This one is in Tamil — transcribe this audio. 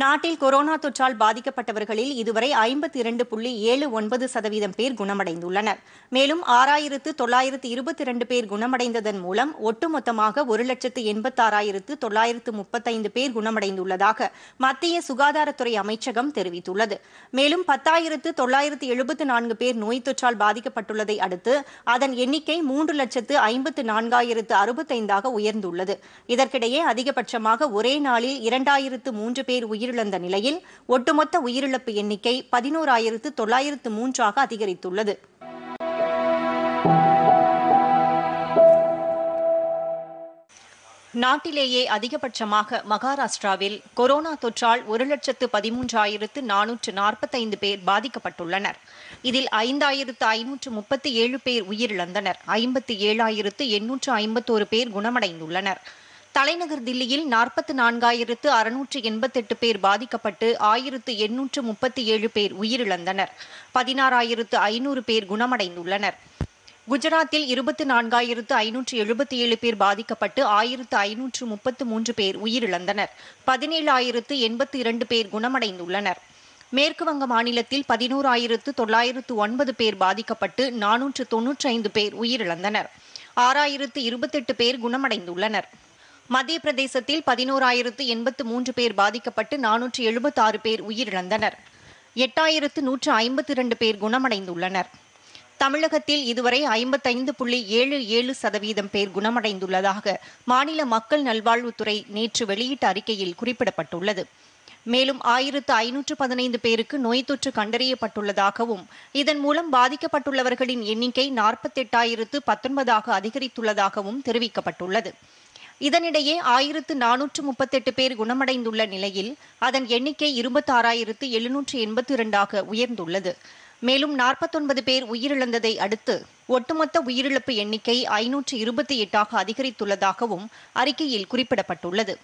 நாட்டில் கொரோனா தொற்றால் பாதிக்கப்பட்டவர்களில் இதுவரை ஐம்பத்தி இரண்டு புள்ளி ஏழு ஒன்பது சதவீதம் பேர் குணமடைந்துள்ளனர் மேலும் ஆறாயிரத்து தொள்ளாயிரத்து இருபத்தி இரண்டு பேர் குணமடைந்ததன் மூலம் ஒட்டுமொத்தமாக ஒரு லட்சத்து எண்பத்தாறாயிரத்து தொள்ளாயிரத்து முப்பத்தைந்து பேர் குணமடைந்துள்ளதாக மத்திய சுகாதாரத்துறை அமைச்சகம் தெரிவித்துள்ளது மேலும் பத்தாயிரத்து தொள்ளாயிரத்து எழுபத்து நான்கு பேர் நோய் தொற்றால் பாதிக்கப்பட்டுள்ளதை அடுத்து அதன் எண்ணிக்கை மூன்று லட்சத்து ஐம்பத்து நான்காயிரத்து அறுபத்தைந்தாக உயர்ந்துள்ளது இதற்கிடையே அதிகபட்சமாக ஒரே நாளில் இரண்டாயிரத்து மூன்று பேர் உயிர் உயிரிழந்த நிலையில் ஒட்டுமொத்த உயிரிழப்பு எண்ணிக்கை பதினோராயிரத்து தொள்ளாயிரத்து மூன்றாக அதிகரித்துள்ளது நாட்டிலேயே அதிகபட்சமாக மகாராஷ்டிராவில் கொரோனா தொற்றால் ஒரு லட்சத்து பதிமூன்றாயிரத்து நானூற்று நாற்பத்தைந்து பேர் பாதிக்கப்பட்டுள்ளனர் இதில் ஐந்தாயிரத்து ஐநூற்று முப்பத்தி ஏழு பேர் உயிரிழந்தனர் ஐம்பத்தி ஏழாயிரத்து எண்ணூற்று ஐம்பத்தோரு பேர் குணமடைந்துள்ளனர் தலைநகர் தில்லியில் நாற்பத்தி நான்காயிரத்து அறுநூற்று எண்பத்தெட்டு பேர் பாதிக்கப்பட்டு ஆயிரத்து எண்ணூற்று முப்பத்தி ஏழு பேர் உயிரிழந்தனர் பதினாறாயிரத்து ஐநூறு பேர் குணமடைந்துள்ளனர் குஜராத்தில் இருபத்தி நான்காயிரத்து ஐநூற்று எழுபத்தி ஏழு பேர் பாதிக்கப்பட்டு ஆயிரத்து ஐநூற்று முப்பத்து மூன்று பேர் உயிரிழந்தனர் பதினேழாயிரத்து எண்பத்தி இரண்டு பேர் குணமடைந்துள்ளனர் மேற்கு வங்க மாநிலத்தில் பதினோராயிரத்து தொள்ளாயிரத்து ஒன்பது பேர் பாதிக்கப்பட்டு நானூற்று தொன்னூற்றி ஐந்து பேர் உயிரிழந்தனர் ஆறாயிரத்து இருபத்தெட்டு பேர் குணமடைந்துள்ளனர் மத்திய பிரதேசத்தில் பதினோராயிரத்து எண்பத்து மூன்று பேர் பாதிக்கப்பட்டு நானூற்று எழுபத்தாறு பேர் உயிரிழந்தனர் எட்டாயிரத்து நூற்று ஐம்பத்தி இரண்டு பேர் குணமடைந்துள்ளனர் தமிழகத்தில் இதுவரை ஐம்பத்தைந்து புள்ளி ஏழு ஏழு சதவீதம் பேர் குணமடைந்துள்ளதாக மாநில மக்கள் நல்வாழ்வுத்துறை நேற்று வெளியிட்ட அறிக்கையில் குறிப்பிடப்பட்டுள்ளது மேலும் ஆயிரத்து ஐநூற்று பதினைந்து பேருக்கு நோய் தொற்று கண்டறியப்பட்டுள்ளதாகவும் இதன் மூலம் பாதிக்கப்பட்டுள்ளவர்களின் எண்ணிக்கை நாற்பத்தெட்டாயிரத்து பத்தொன்பதாக அதிகரித்துள்ளதாகவும் தெரிவிக்கப்பட்டுள்ளது இதனிடையே ஆயிரத்து நானூற்று முப்பத்தெட்டு பேர் குணமடைந்துள்ள நிலையில் அதன் எண்ணிக்கை இருபத்தாறாயிரத்து எழுநூற்று எண்பத்தி இரண்டாக உயர்ந்துள்ளது மேலும் நாற்பத்தொன்பது பேர் உயிரிழந்ததை அடுத்து ஒட்டுமொத்த உயிரிழப்பு எண்ணிக்கை ஐநூற்று இருபத்தி எட்டாக அதிகரித்துள்ளதாகவும் அறிக்கையில் குறிப்பிடப்பட்டுள்ளது